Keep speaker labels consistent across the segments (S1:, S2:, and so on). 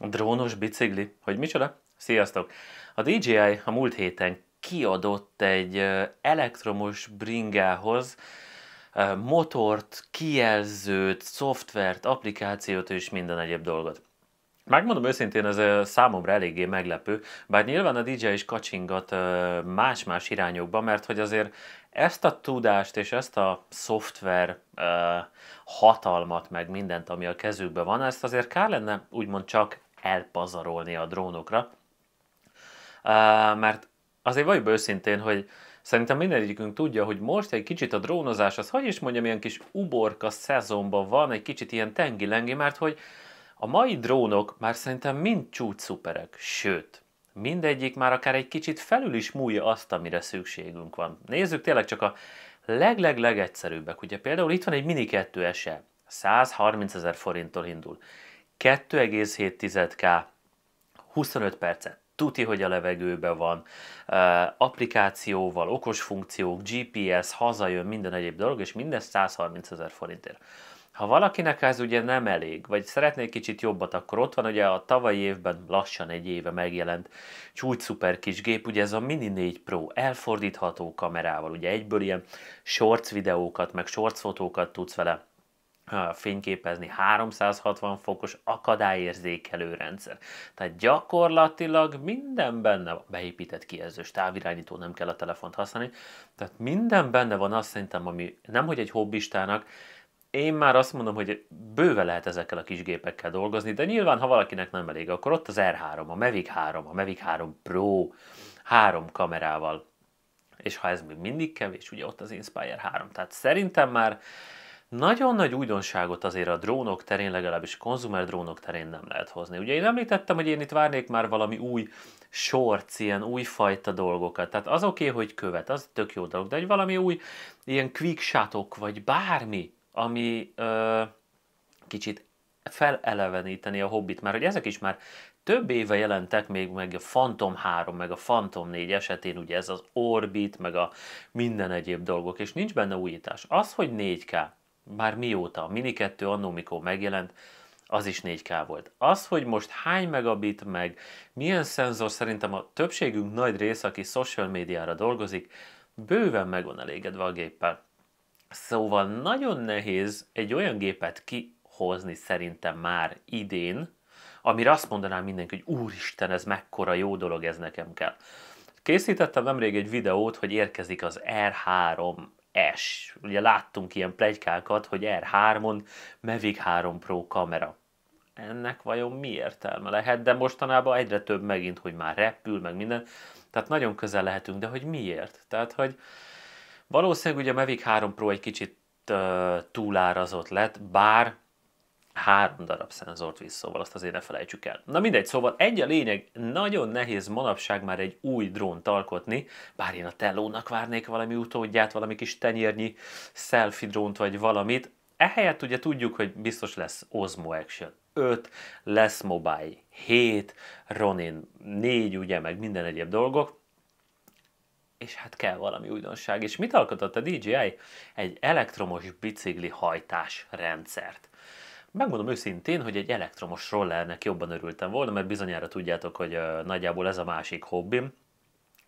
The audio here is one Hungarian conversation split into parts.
S1: A drónos bicikli? Hogy micsoda? Sziasztok! A DJI a múlt héten kiadott egy elektromos bringához motort, kijelzőt, szoftvert, applikációt és minden egyéb dolgot. Megmondom őszintén, ez számomra eléggé meglepő, bár nyilván a DJ is kacsingat más-más irányokba, mert hogy azért ezt a tudást és ezt a szoftver hatalmat, meg mindent, ami a kezükben van, ezt azért kár lenne úgymond csak elpazarolni a drónokra. Mert azért vagy őszintén, hogy szerintem mindegyikünk tudja, hogy most egy kicsit a drónozás, az hogy is mondjam, ilyen kis uborka szezonban van, egy kicsit ilyen tengi-lengi, mert hogy a mai drónok már szerintem mind csúcs szuperek, sőt, mindegyik már akár egy kicsit felül is múlja azt, amire szükségünk van. Nézzük tényleg csak a legleg-legegyszerűbbek. Ugye például itt van egy Mini 2 SE, 130 ezer forinttól indul. 2,7k, 25 percet tuti, hogy a levegőben van, applikációval, okos funkciók, GPS, hazajön, minden egyéb dolog, és mindez 130 ezer forintért. Ha valakinek ez ugye nem elég, vagy szeretné egy kicsit jobbat, akkor ott van ugye a tavalyi évben lassan egy éve megjelent csúcs szuper kis gép, ugye ez a Mini 4 Pro elfordítható kamerával, ugye egyből ilyen shorts videókat, meg shorts fotókat tudsz vele fényképezni 360 fokos akadályérzékelő rendszer. Tehát gyakorlatilag minden benne van, beépített kijelzős távirányító, nem kell a telefont használni, tehát minden benne van azt szerintem, ami hogy egy hobbistának, én már azt mondom, hogy bőve lehet ezekkel a kis gépekkel dolgozni, de nyilván, ha valakinek nem elég, akkor ott az R3, a Mavic 3, a Mavic 3 Pro három kamerával. És ha ez még mindig kevés, ugye ott az Inspire 3. Tehát szerintem már nagyon nagy újdonságot azért a drónok terén, legalábbis konzumer drónok terén nem lehet hozni. Ugye én említettem, hogy én itt várnék már valami új sorc, ilyen újfajta dolgokat. Tehát az oké, okay, hogy követ, az tök jó dolog, de egy valami új ilyen quick shotok, vagy bármi, ami ö, kicsit feleleveníteni a hobbit, mert hogy ezek is már több éve jelentek még meg a Phantom 3, meg a Phantom 4 esetén, ugye ez az Orbit, meg a minden egyéb dolgok, és nincs benne újítás. Az, hogy 4K, már mióta, a Mini 2 annó mikor megjelent, az is 4K volt. Az, hogy most hány megabit meg, milyen szenzor, szerintem a többségünk nagy része, aki social médiára dolgozik, bőven meg van elégedve a géppel. Szóval nagyon nehéz egy olyan gépet kihozni szerintem már idén, amire azt mondanám mindenki, hogy úristen, ez mekkora jó dolog, ez nekem kell. Készítettem nemrég egy videót, hogy érkezik az R3 s. Ugye láttunk ilyen plegykákat, hogy R3-on Mavic 3 Pro kamera. Ennek vajon mi értelme lehet? De mostanában egyre több megint, hogy már repül, meg minden. Tehát nagyon közel lehetünk, de hogy miért? Tehát, hogy valószínűleg ugye a Mavic 3 Pro egy kicsit uh, túlárazott lett, bár három darab szenzort visz, szóval azt azért ne felejtsük el. Na mindegy, szóval egy a lényeg, nagyon nehéz manapság már egy új drónt alkotni, bár én a telónak várnék valami utódját, valami kis tenyérnyi selfie drónt vagy valamit, Ehelyett ugye tudjuk, hogy biztos lesz Osmo Action 5, lesz Mobile 7, Ronin 4, ugye, meg minden egyéb dolgok, és hát kell valami újdonság. És mit alkotott a DJI? Egy elektromos bicikli hajtás rendszert. Megmondom őszintén, hogy egy elektromos rollernek jobban örültem volna, mert bizonyára tudjátok, hogy nagyjából ez a másik hobbim,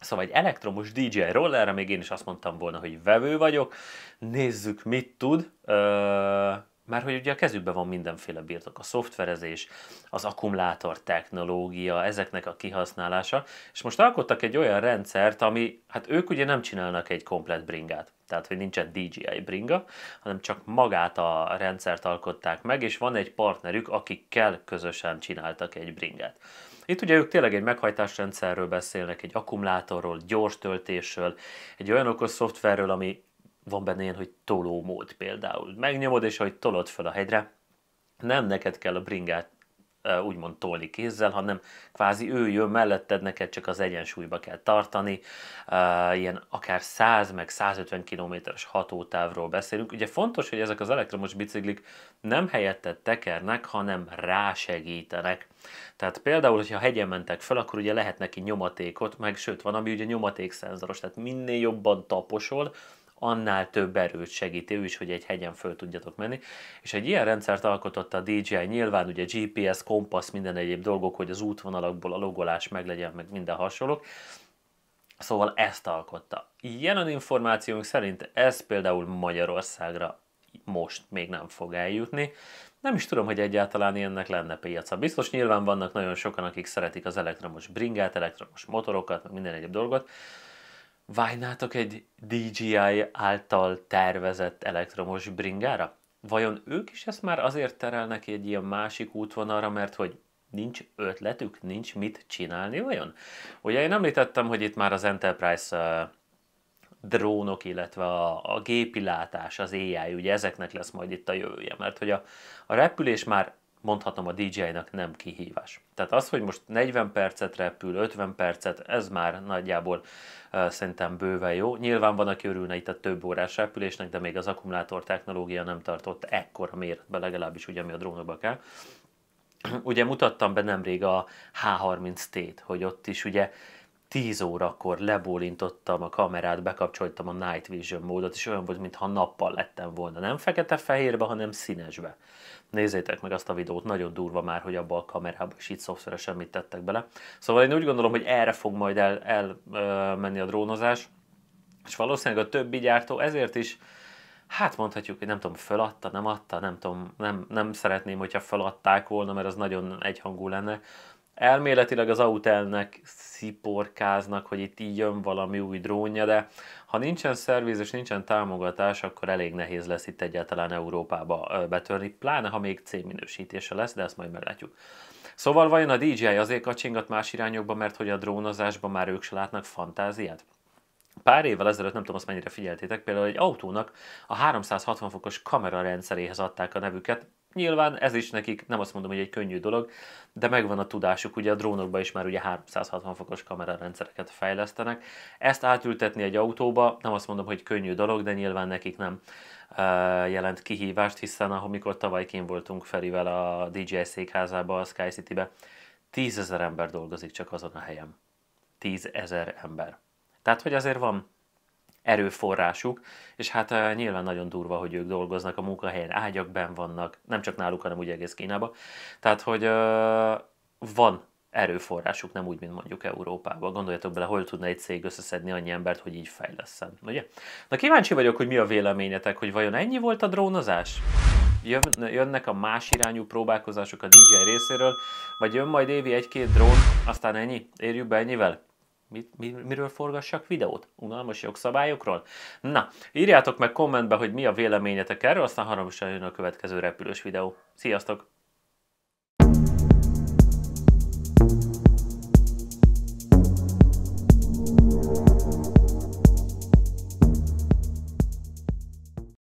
S1: Szóval egy elektromos DJ rollerre még én is azt mondtam volna, hogy vevő vagyok, nézzük mit tud. Ö- már hogy ugye a kezükben van mindenféle birtok, a szoftverezés, az akkumulátor technológia, ezeknek a kihasználása, és most alkottak egy olyan rendszert, ami, hát ők ugye nem csinálnak egy komplet bringát, tehát hogy nincsen DJI bringa, hanem csak magát a rendszert alkották meg, és van egy partnerük, akikkel közösen csináltak egy bringát. Itt ugye ők tényleg egy meghajtásrendszerről beszélnek, egy akkumulátorról, gyors töltésről, egy olyan okos szoftverről, ami van benne ilyen, hogy mód például. Megnyomod, és hogy tolod fel a hegyre, nem neked kell a bringát úgymond tolni kézzel, hanem kvázi ő jön melletted, neked csak az egyensúlyba kell tartani, ilyen akár 100 meg 150 kilométeres hatótávról beszélünk. Ugye fontos, hogy ezek az elektromos biciklik nem helyetted tekernek, hanem rásegítenek. Tehát például, hogyha hegyen mentek fel, akkor ugye lehet neki nyomatékot, meg sőt, van, ami ugye nyomatékszenzoros, tehát minél jobban taposol, annál több erőt segíti ő is, hogy egy hegyen föl tudjatok menni. És egy ilyen rendszert alkotott a DJI, nyilván ugye GPS, kompassz, minden egyéb dolgok, hogy az útvonalakból a logolás meglegyen, meg minden hasonlók. Szóval ezt alkotta. Jelen információnk szerint ez például Magyarországra most még nem fog eljutni. Nem is tudom, hogy egyáltalán ilyennek lenne piaca. Biztos nyilván vannak nagyon sokan, akik szeretik az elektromos bringát, elektromos motorokat, minden egyéb dolgot, Vágynátok egy DJI által tervezett elektromos bringára? Vajon ők is ezt már azért terelnek egy ilyen másik útvonalra, mert hogy nincs ötletük, nincs mit csinálni vajon? Ugye én említettem, hogy itt már az Enterprise drónok, illetve a, a gépilátás, az AI, ugye ezeknek lesz majd itt a jövője, mert hogy a, a repülés már mondhatom a DJ-nak nem kihívás. Tehát az, hogy most 40 percet repül, 50 percet, ez már nagyjából uh, szerintem bőven jó. Nyilván van, aki örülne itt a több órás repülésnek, de még az akkumulátor technológia nem tartott ekkora méretben, legalábbis ugye, ami a drónokba kell. Ugye mutattam be nemrég a H30T-t, hogy ott is ugye 10 órakor lebólintottam a kamerát, bekapcsoltam a night vision módot, és olyan volt, mintha nappal lettem volna. Nem fekete-fehérbe, hanem színesbe. Nézzétek meg azt a videót, nagyon durva már, hogy abba a kamerába is itt szoftverre semmit tettek bele. Szóval én úgy gondolom, hogy erre fog majd elmenni el, menni a drónozás, és valószínűleg a többi gyártó ezért is hát mondhatjuk, hogy nem tudom, föladta, nem adta, nem tudom, nem, nem szeretném, hogyha föladták volna, mert az nagyon egyhangú lenne, Elméletileg az Autelnek sziporkáznak, hogy itt így jön valami új drónja, de ha nincsen szerviz és nincsen támogatás, akkor elég nehéz lesz itt egyáltalán Európába betörni, pláne ha még C minősítése lesz, de ezt majd meglátjuk. Szóval vajon a DJI azért kacsingat más irányokba, mert hogy a drónozásban már ők se látnak fantáziát? Pár évvel ezelőtt, nem tudom, azt mennyire figyeltétek, például egy autónak a 360 fokos kamera rendszeréhez adták a nevüket, Nyilván ez is nekik, nem azt mondom, hogy egy könnyű dolog, de megvan a tudásuk, ugye a drónokban is már ugye 360 fokos kamerarendszereket fejlesztenek. Ezt átültetni egy autóba, nem azt mondom, hogy könnyű dolog, de nyilván nekik nem jelent kihívást, hiszen amikor tavaly kín voltunk Ferivel a DJI székházába, a Sky City-be, tízezer ember dolgozik csak azon a helyen. Tízezer ember. Tehát, hogy azért van erőforrásuk, és hát eh, nyilván nagyon durva, hogy ők dolgoznak a munkahelyen, Ágyakben vannak, nem csak náluk, hanem úgy egész Kínába. Tehát, hogy eh, van erőforrásuk, nem úgy, mint mondjuk Európában. Gondoljatok bele, hol tudna egy cég összeszedni annyi embert, hogy így fejleszem, ugye? Na kíváncsi vagyok, hogy mi a véleményetek, hogy vajon ennyi volt a drónozás? Jönnek a más irányú próbálkozások a DJI részéről, vagy jön majd évi egy-két drón, aztán ennyi? Érjük be ennyivel? Mit, mit, miről forgassak videót? Unalmas jogszabályokról? Na, írjátok meg kommentbe, hogy mi a véleményetek erről, aztán hamarosan jön a következő repülős videó. Sziasztok!